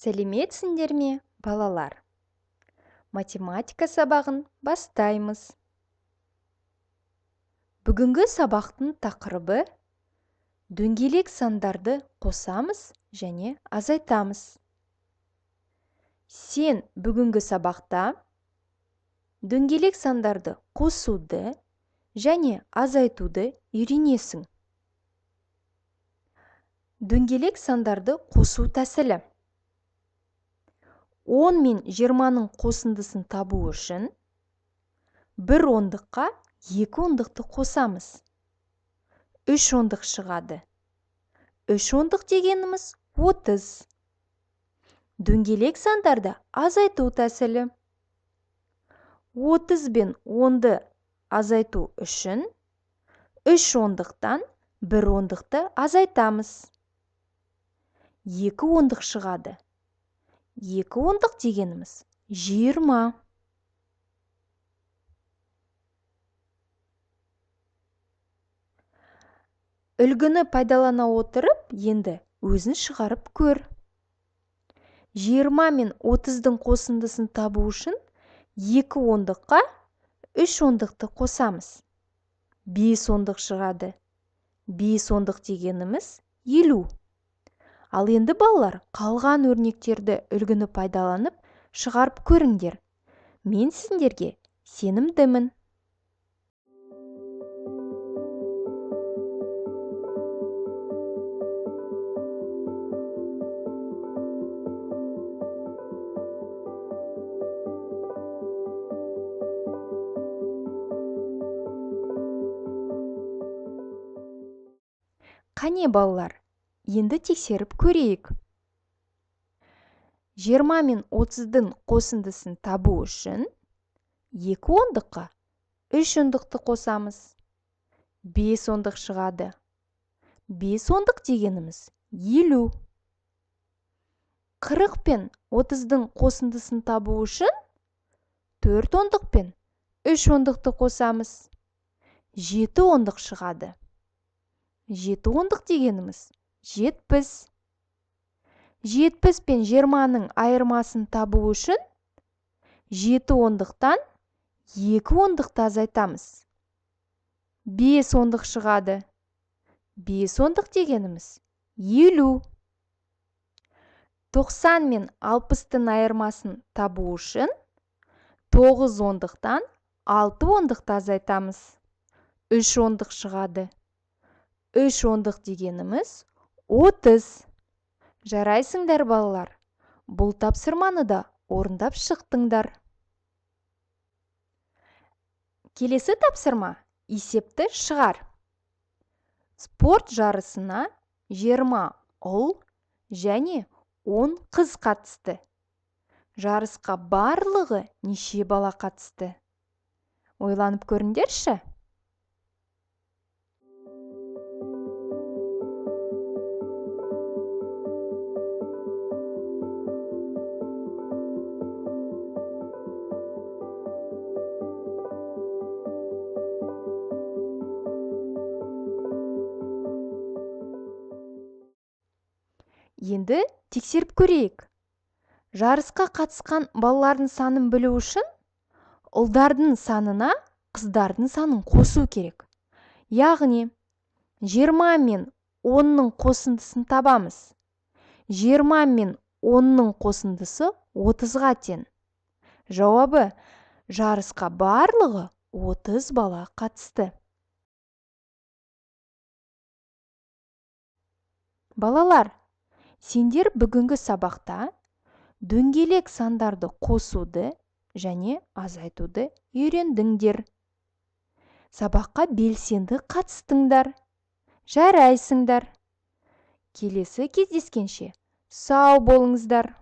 сәлеметсіңдер ме балалар математика сабағын бастаймыз бүгінгі сабақтың тақырыбы дөңгелек сандарды қосамыз және азайтамыз сен бүгінгі сабақта дөңгелек сандарды қосуды және азайтуды үйренесің дөңгелек сандарды қосу тәсілі 10 мен жиырманың қосындысын табу үшін бір ондыққа екі ондықты қосамыз үш ондық шығады үш ондық дегеніміз отыз дөңгелек сандарда азайту тәсілі отыз бен онды азайту үшін үш ондықтан бір ондықты азайтамыз екі ондық шығады екі ондық дегеніміз жиырма үлгіні пайдалана отырып енді өзін шығарып көр жиырма мен отыздың қосындысын табу үшін екі ондыққа үш ондықты қосамыз бес ондық шығады бес ондық дегеніміз елу ал енді балалар қалған өрнектерді үлгіні пайдаланып шығарып көріңдер мен сіздерге сенімдімін қане балалар енді тексеріп көрейік 20 мен 30-дың қосындысын табу үшін 2 ондыққа 3 ондықты қосамыз 5 ондық шығады 5 ондық дегеніміз 50 40 пен 30-дың қосындысын табу үшін 4 ондық пен 3 ондықты қосамыз 7 ондық шығады 7 ондық дегеніміз жетпіс жетпіс пен жиырманың айырмасын табу үшін жеті ондықтан екі ондықты азайтамыз бес ондық шығады бес ондық дегеніміз елу тоқсан мен алпыстың айырмасын табу үшін тоғыз ондықтан алты ондықты азайтамыз үш ондық шығады үш ондық дегеніміз отыз жарайсыңдар балалар бұл тапсырманы да орындап шықтыңдар келесі тапсырма есепті шығар спорт жарысына 20 ұл және 10 қыз қатысты жарысқа барлығы неше бала қатысты ойланып көріңдерші енді тексеріп көрейік жарысқа қатысқан балалардың санын білу үшін ұлдардың санына қыздардың санын қосу керек яғни 20 мен 10-ның қосындысын табамыз 20 мен 10-ның қосындысы 30-ға тең жауабы жарысқа барлығы 30 бала қатысты балалар сендер бүгінгі сабақта дөңгелек сандарды қосуды және азайтуды үйрендіңдер сабаққа белсенді қатыстыңдар жарайсыңдар келесі кездескенше сау болыңыздар